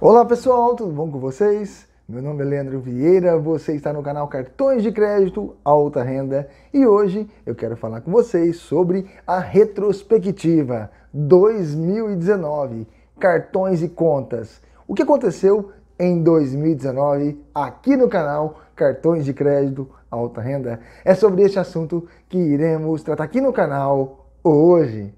Olá pessoal, tudo bom com vocês? Meu nome é Leandro Vieira, você está no canal Cartões de Crédito Alta Renda e hoje eu quero falar com vocês sobre a retrospectiva 2019, cartões e contas. O que aconteceu em 2019 aqui no canal Cartões de Crédito Alta Renda? É sobre este assunto que iremos tratar aqui no canal hoje.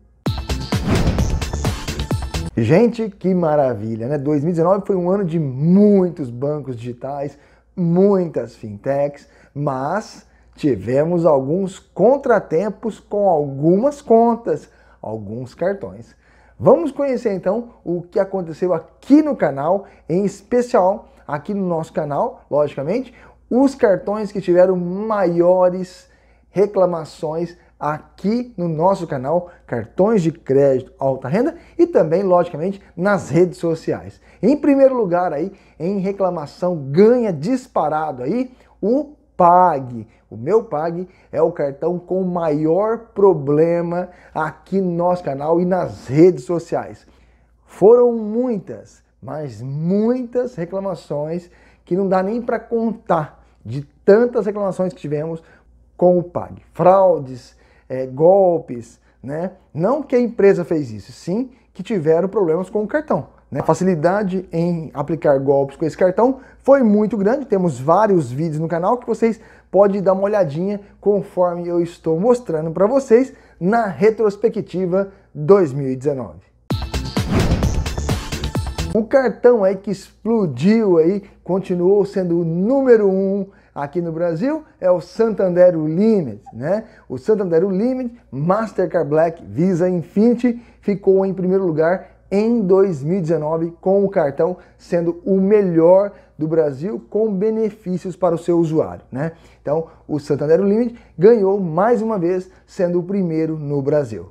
Gente, que maravilha, né? 2019 foi um ano de muitos bancos digitais, muitas fintechs, mas tivemos alguns contratempos com algumas contas, alguns cartões. Vamos conhecer então o que aconteceu aqui no canal, em especial aqui no nosso canal, logicamente, os cartões que tiveram maiores reclamações aqui no nosso canal Cartões de Crédito Alta Renda e também, logicamente, nas redes sociais. Em primeiro lugar aí, em reclamação ganha disparado aí o Pag. O meu Pag é o cartão com maior problema aqui no nosso canal e nas redes sociais. Foram muitas, mas muitas reclamações que não dá nem para contar de tantas reclamações que tivemos com o Pag. Fraudes, é, golpes, né? Não que a empresa fez isso, sim que tiveram problemas com o cartão. Né? A facilidade em aplicar golpes com esse cartão foi muito grande. Temos vários vídeos no canal que vocês podem dar uma olhadinha conforme eu estou mostrando para vocês na retrospectiva 2019. O cartão aí é que explodiu aí continuou sendo o número um aqui no Brasil é o Santander Limit, né? O Santander Limit, Mastercard Black, Visa Infinity ficou em primeiro lugar em 2019 com o cartão sendo o melhor do Brasil com benefícios para o seu usuário, né? Então, o Santander Limit ganhou mais uma vez sendo o primeiro no Brasil.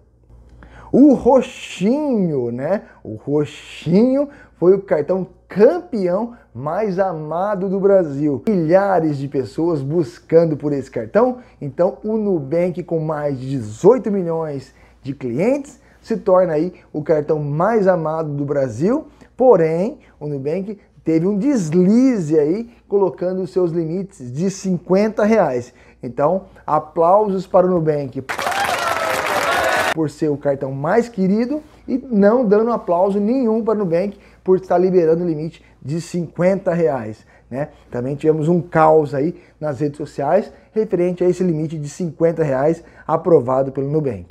O roxinho, né? O roxinho foi o cartão campeão mais amado do Brasil. Milhares de pessoas buscando por esse cartão, então o Nubank com mais de 18 milhões de clientes se torna aí o cartão mais amado do Brasil, porém o Nubank teve um deslize aí, colocando os seus limites de 50 reais. Então, aplausos para o Nubank por ser o cartão mais querido e não dando aplauso nenhum para o Nubank por estar liberando o limite de 50 reais. Né? Também tivemos um caos aí nas redes sociais referente a esse limite de 50 reais aprovado pelo Nubank.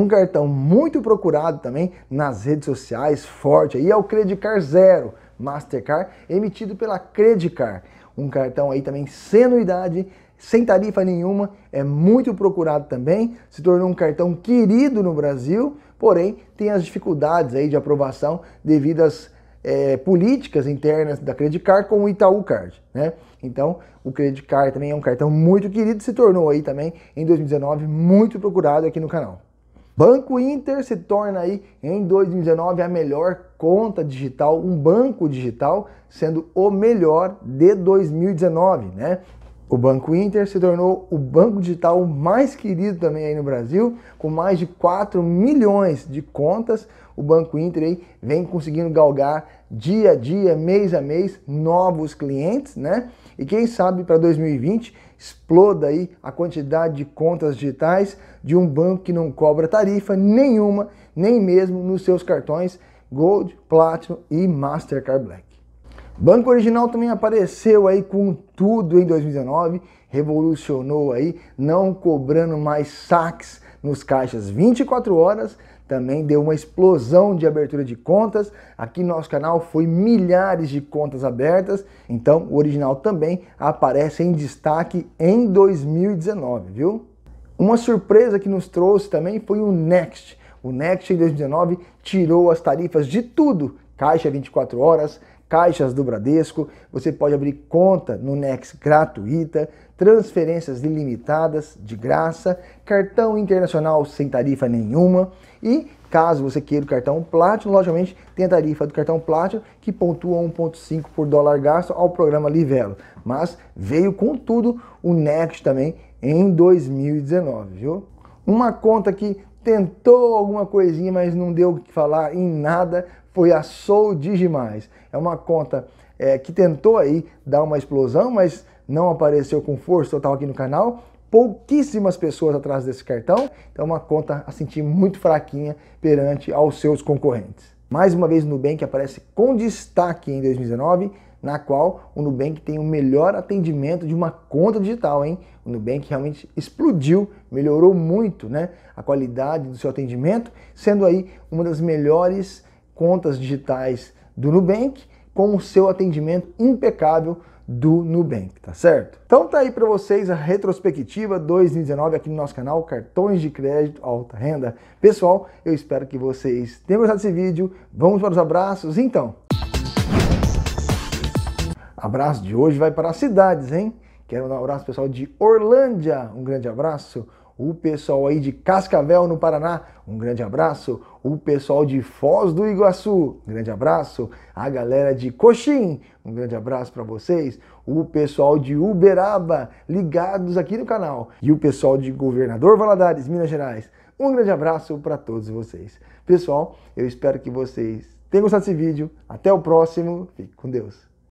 Um cartão muito procurado também nas redes sociais, forte aí, é o Credicar Zero Mastercard, emitido pela Credicar. Um cartão aí também sem anuidade, sem tarifa nenhuma, é muito procurado também, se tornou um cartão querido no Brasil, porém tem as dificuldades aí de aprovação devido às é, políticas internas da Credit Card com o Itaú Card, né? Então, o Credit Card também é um cartão muito querido, se tornou aí também em 2019 muito procurado aqui no canal. Banco Inter se torna aí em 2019 a melhor conta digital, um banco digital sendo o melhor de 2019, né? O Banco Inter se tornou o banco digital mais querido também aí no Brasil, com mais de 4 milhões de contas. O Banco Inter aí vem conseguindo galgar dia a dia, mês a mês, novos clientes, né? E quem sabe para 2020 exploda aí a quantidade de contas digitais de um banco que não cobra tarifa nenhuma, nem mesmo nos seus cartões Gold, Platinum e Mastercard Black. Banco Original também apareceu aí com tudo em 2019, revolucionou aí, não cobrando mais saques nos caixas 24 horas, também deu uma explosão de abertura de contas. Aqui no nosso canal foi milhares de contas abertas, então o original também aparece em destaque em 2019, viu? Uma surpresa que nos trouxe também foi o Next. O Next em 2019 tirou as tarifas de tudo, caixa 24 horas, caixas do Bradesco, você pode abrir conta no Nex gratuita, transferências ilimitadas de graça, cartão internacional sem tarifa nenhuma e caso você queira o cartão Platinum, logicamente tem a tarifa do cartão Platinum que pontua 1.5 por dólar gasto ao programa Livelo, mas veio com tudo o Nex também em 2019, viu? Uma conta que tentou alguma coisinha, mas não deu o que falar em nada, foi a Soul Digimais. É uma conta é, que tentou aí dar uma explosão, mas não apareceu com força total aqui no canal. Pouquíssimas pessoas atrás desse cartão, então é uma conta a sentir muito fraquinha perante aos seus concorrentes. Mais uma vez Nubank aparece com destaque em 2019, na qual o Nubank tem o melhor atendimento de uma conta digital, hein? O Nubank realmente explodiu, melhorou muito, né? A qualidade do seu atendimento, sendo aí uma das melhores contas digitais do Nubank, com o seu atendimento impecável do Nubank, tá certo? Então tá aí para vocês a retrospectiva 2019 aqui no nosso canal Cartões de Crédito Alta Renda. Pessoal, eu espero que vocês tenham gostado desse vídeo. Vamos para os abraços. Então, Abraço de hoje vai para as cidades, hein? Quero dar um abraço pessoal de Orlândia, um grande abraço. O pessoal aí de Cascavel, no Paraná, um grande abraço. O pessoal de Foz do Iguaçu, um grande abraço. A galera de Coxim, um grande abraço para vocês. O pessoal de Uberaba, ligados aqui no canal. E o pessoal de Governador Valadares, Minas Gerais, um grande abraço para todos vocês. Pessoal, eu espero que vocês tenham gostado desse vídeo. Até o próximo. Fique com Deus.